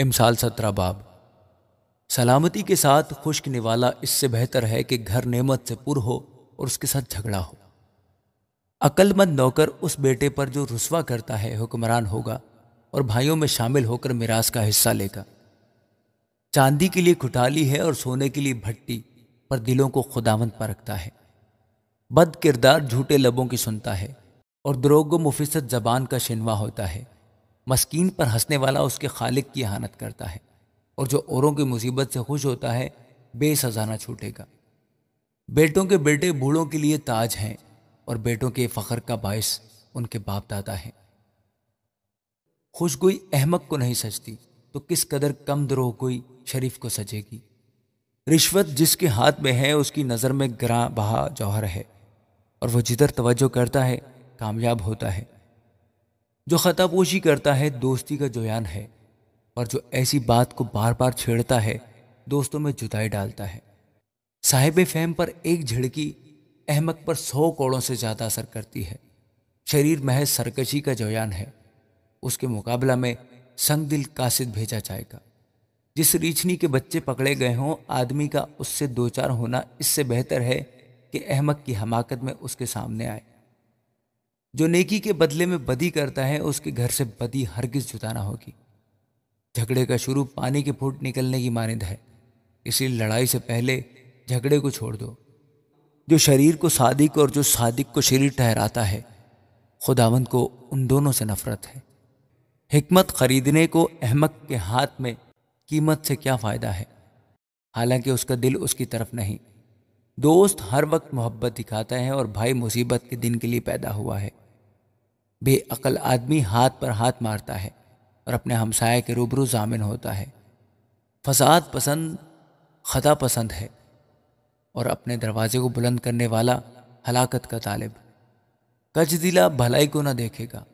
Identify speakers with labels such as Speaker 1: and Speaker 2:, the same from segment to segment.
Speaker 1: इमसाल सत्रह बाब सलामती के साथ खुश्क निवाला इससे बेहतर है कि घर नेमत से पुर हो और उसके साथ झगड़ा हो अक्लमंद नौकर उस बेटे पर जो रुसवा करता है हुक्मरान होगा और भाइयों में शामिल होकर मिरास का हिस्सा लेगा चांदी के लिए खुटाली है और सोने के लिए भट्टी पर दिलों को खुदावंत पर रखता है बद किरदार झूठे लबों की सुनता है और द्रोग मुफिसत जबान का शिनवा होता है मस्किन पर हंसने वाला उसके खालिक की हानत करता है और जो औरों की मुसीबत से खुश होता है बेसजाना छूटेगा बेटों के बेटे बूढ़ों के लिए ताज हैं और बेटों के फ़ख्र का बायस उनके बाप दादा है खुशगोई अहमक को नहीं सजती तो किस कदर कम द्रोह कोई शरीफ को सजेगी रिश्वत जिसके हाथ में है उसकी नज़र में ग्रा बहा जौहर है और वो जिधर तवज्जो करता है कामयाब होता है जो पोशी करता है दोस्ती का जोयान है पर जो ऐसी बात को बार बार छेड़ता है दोस्तों में जुदाई डालता है साहिब फहम पर एक झिड़की अहमक पर सौ कोड़ों से ज़्यादा असर करती है शरीर महज सरकशी का जोयान है उसके मुकाबला में संग दिल कासिद भेजा जाएगा जिस रीछनी के बच्चे पकड़े गए हों आदमी का उससे दो चार होना इससे बेहतर है कि अहमक की हमाकत में उसके सामने आए जो नेकी के बदले में बदी करता है उसके घर से बदी हरगिज जुटाना होगी झगड़े का शुरू पानी के फूट निकलने की मानद है इसलिए लड़ाई से पहले झगड़े को छोड़ दो जो शरीर को सादिक और जो सादिक को शरीर ठहराता है खुदावंद को उन दोनों से नफरत है हमत खरीदने को अहमक के हाथ में कीमत से क्या फ़ायदा है हालांकि उसका दिल उसकी तरफ नहीं दोस्त हर वक्त मोहब्बत दिखाता है और भाई मुसीबत के दिन के लिए पैदा हुआ है बेअकल आदमी हाथ पर हाथ मारता है और अपने हमसाये के रूबरू जामिन होता है फसाद पसंद खता पसंद है और अपने दरवाजे को बुलंद करने वाला हलाकत का तालिब कज दिला भलाई को ना देखेगा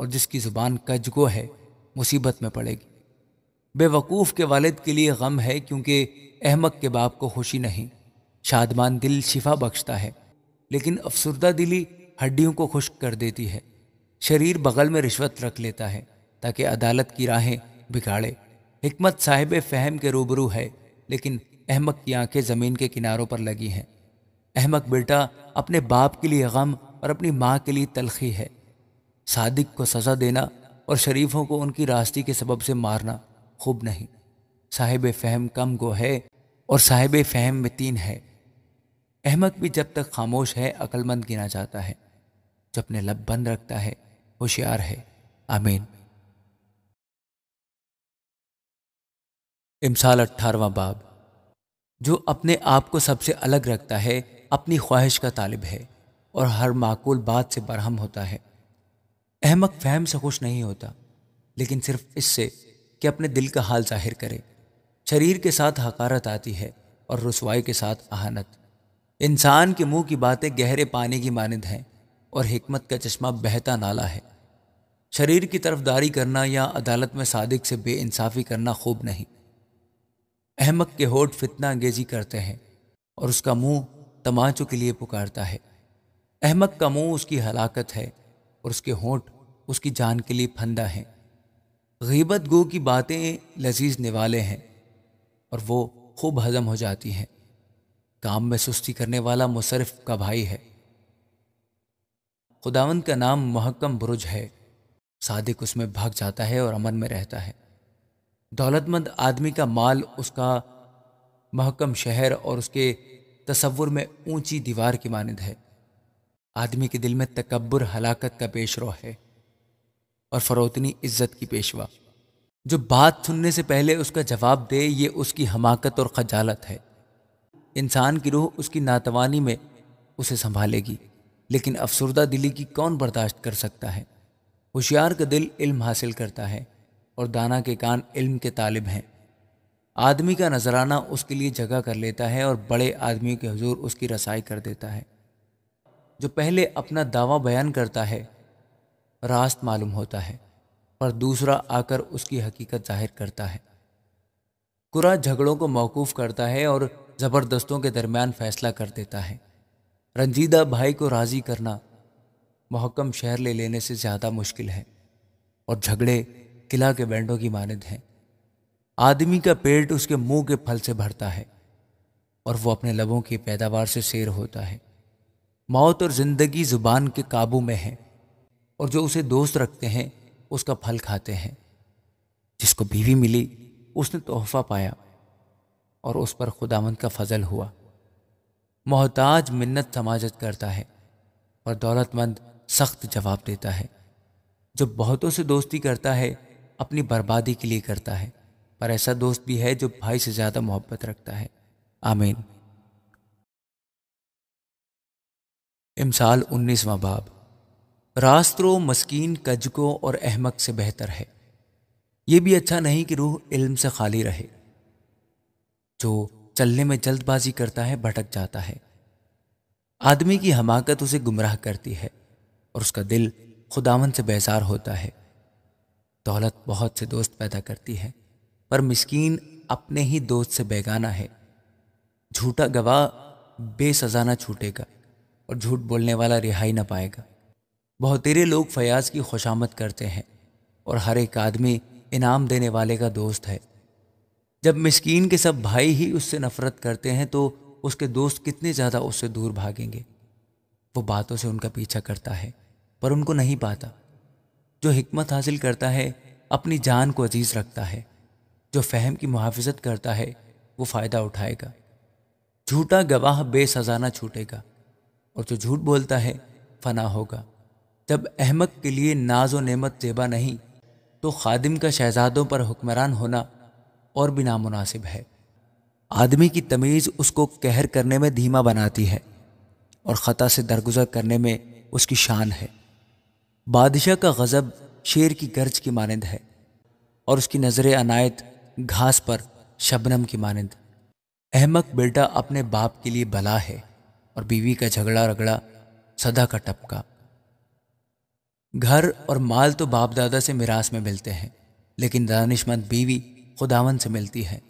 Speaker 1: और जिसकी ज़ुबान कज को है मुसीबत में पड़ेगी बेवकूफ़ के वालिद के लिए गम है क्योंकि अहमक के बाप को खुशी नहीं शादमान दिल शिफा बख्शता है लेकिन अफसरदा दिली हड्डियों को खुश्क कर देती है शरीर बगल में रिश्वत रख लेता है ताकि अदालत की राहें बिगाड़े हमत साहिब फहम के रूबरू है लेकिन अहमक की आंखें ज़मीन के किनारों पर लगी हैं अहमक बेटा अपने बाप के लिए गम और अपनी माँ के लिए तलखी है सादिक को सज़ा देना और शरीफों को उनकी रास्ती के सबब से मारना खूब नहीं साहिब फहम कम गो है और साहिब फहम में तीन है अहमक भी जब तक खामोश है अक्लमंद गिना जाता है जो अपने लब बंद रखता है होशियार है आमीन इमसाल अट्ठारवा बाब जो अपने आप को सबसे अलग रखता है अपनी ख्वाहिश का तालिब है और हर माकूल बात से बरहम होता है अहमक फहम से खुश नहीं होता लेकिन सिर्फ इससे कि अपने दिल का हाल जाहिर करे शरीर के साथ हकारत आती है और रसवाई के साथ आहनत इंसान के मुंह की बातें गहरे पानी की मानद हैं और हमत का चश्मा बहता नाला है शरीर की तरफदारी करना या अदालत में सादिक से बेइंसाफ़ी करना खूब नहीं अहमक के होठ फितना अंगेजी करते हैं और उसका मुंह तमाचों के लिए पुकारता है अहमक का मुंह उसकी हलाकत है और उसके होठ उसकी जान के लिए फंदा है गीबत गो की बातें लजीज निवाले हैं और वो खूब हजम हो जाती हैं काम में सुस्ती करने वाला मुसरफ का भाई है खुदावंद का नाम महकम बुरुज है सादिक उसमें भाग जाता है और अमन में रहता है दौलतमंद आदमी का माल उसका महकम शहर और उसके तस्वुर में ऊंची दीवार की मानद है आदमी के दिल में तकबर हलाकत का पेशरो है और फरोतनी इज्जत की पेशवा जो बात सुनने से पहले उसका जवाब दे ये उसकी हमाकत और खजालत है इंसान की रूह उसकी नातवानी में उसे संभालेगी लेकिन अफसरदा दिली की कौन बर्दाश्त कर सकता है होशियार का दिल इल्म हासिल करता है और दाना के कान इल्म के तालिब हैं आदमी का नजराना उसके लिए जगह कर लेता है और बड़े आदमी के हजूर उसकी रसाई कर देता है जो पहले अपना दावा बयान करता है रास्त मालूम होता है पर दूसरा आकर उसकी हकीकत जाहिर करता है कुरा झगड़ों को मौकूफ़ करता है और ज़बरदस्तों के दरमियान फैसला कर देता है रंजीदा भाई को राज़ी करना महकम शहर ले लेने से ज़्यादा मुश्किल है और झगड़े किला के बैंडों की मानद हैं आदमी का पेट उसके मुंह के फल से भरता है और वो अपने लबों की पैदावार से शेर होता है मौत और ज़िंदगी ज़ुबान के काबू में है और जो उसे दोस्त रखते हैं उसका फल खाते हैं जिसको बीवी मिली उसने तोहफा पाया और उस पर खुदामंद का फजल हुआ मोहताज मिन्नत समाजत करता है और दौलतमंद सख्त जवाब देता है जो बहुतों से दोस्ती करता है अपनी बर्बादी के लिए करता है पर ऐसा दोस्त भी है जो भाई से ज़्यादा मोहब्बत रखता है आमीन इमसाल उन्नीसवा बाब रास्त्रों मस्किन कजकों और अहमक से बेहतर है ये भी अच्छा नहीं कि रूह इल्म से खाली रहे जो चलने में जल्दबाजी करता है भटक जाता है आदमी की हमाकत उसे गुमराह करती है और उसका दिल खुदावन से बेजार होता है दौलत बहुत से दोस्त पैदा करती है पर मिसकीन अपने ही दोस्त से बेगाना है झूठा गवाह बेसजाना छूटेगा और झूठ बोलने वाला रिहाई ना पाएगा तेरे लोग फयाज की खुशामद करते हैं और हर एक आदमी इनाम देने वाले का दोस्त है जब मिसकीन के सब भाई ही उससे नफरत करते हैं तो उसके दोस्त कितने ज़्यादा उससे दूर भागेंगे वो बातों से उनका पीछा करता है पर उनको नहीं पाता जो हमत हासिल करता है अपनी जान को अजीज़ रखता है जो फहम की मुहाफजत करता है वो फ़ायदा उठाएगा झूठा गवाह बेसजाना छूटेगा और जो झूठ बोलता है फना होगा जब अहमक के लिए नाज व नेमत जेबा नहीं तो खादिम का शहजादों पर हुक्मरान होना और भी नामुनासिब है आदमी की तमीज़ उसको कहर करने में धीमा बनाती है और ख़ता से दरगुजर करने में उसकी शान है बादशाह का गज़ब शेर की गर्ज की मानंद है और उसकी नज़र अनायत घास पर शबनम की मानंद अहमक बेटा अपने बाप के लिए भला है और बीवी का झगड़ा रगड़ा सदा का टपका घर और माल तो बाप दादा से मिरास में मिलते हैं लेकिन दानिशमंद बीवी खुदावन से मिलती है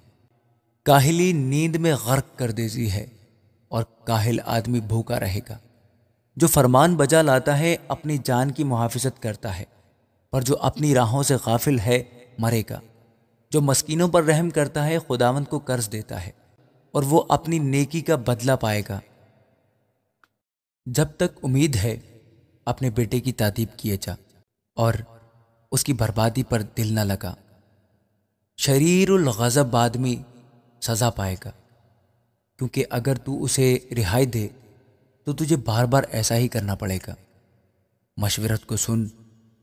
Speaker 1: काहिली नींद में गर्क कर देती है और काहिल आदमी भूखा रहेगा जो फरमान बजा लाता है अपनी जान की मुहाफिजत करता है पर जो अपनी राहों से गाफिल है मरेगा जो मस्किनों पर रहम करता है खुदावंत को कर्ज देता है और वो अपनी नेकी का बदला पाएगा जब तक उम्मीद है अपने बेटे की तादीब किए जा और उसकी बर्बादी पर दिल न लगा गज़ब आदमी सज़ा पाएगा क्योंकि अगर तू उसे रिहाई दे तो तुझे बार बार ऐसा ही करना पड़ेगा मशवरत को सुन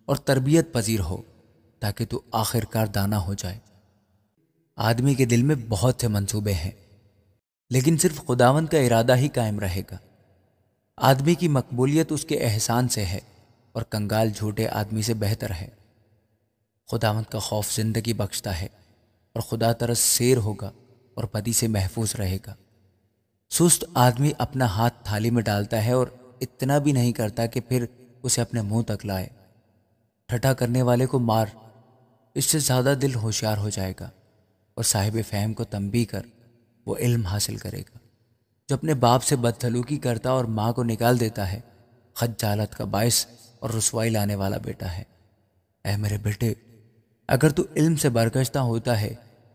Speaker 1: और तरबियत पजीर हो ताकि तू आखिरकार दाना हो जाए आदमी के दिल में बहुत से मंसूबे हैं लेकिन सिर्फ खुदावन का इरादा ही कायम रहेगा आदमी की मकबूलियत उसके एहसान से है और कंगाल झूठे आदमी से बेहतर है खुदावंत का खौफ ज़िंदगी बख्शता है और खुदा तरस शेर होगा और पति से महफूज रहेगा सुस्त आदमी अपना हाथ थाली में डालता है और इतना भी नहीं करता कि फिर उसे अपने मुंह तक लाए ठटा करने वाले को मार इससे ज़्यादा दिल होशियार हो जाएगा और साहिब फहम को तंबी कर वो इल्म हासिल करेगा जो अपने बाप से बदसलूकी करता और माँ को निकाल देता है खत जालत का बायस और रसवाई लाने वाला बेटा है अह मेरे बेटे अगर तू इल्म से बरगश्ता होता है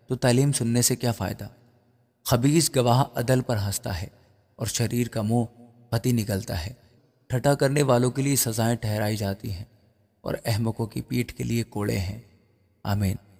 Speaker 1: तो तालीम सुनने से क्या फ़ायदा खबीज गवाह अदल पर हंसता है और शरीर का मुंह पति निकलता है ठटा करने वालों के लिए सजाएं ठहराई जाती हैं और अहमकों की पीठ के लिए कोड़े हैं आमीन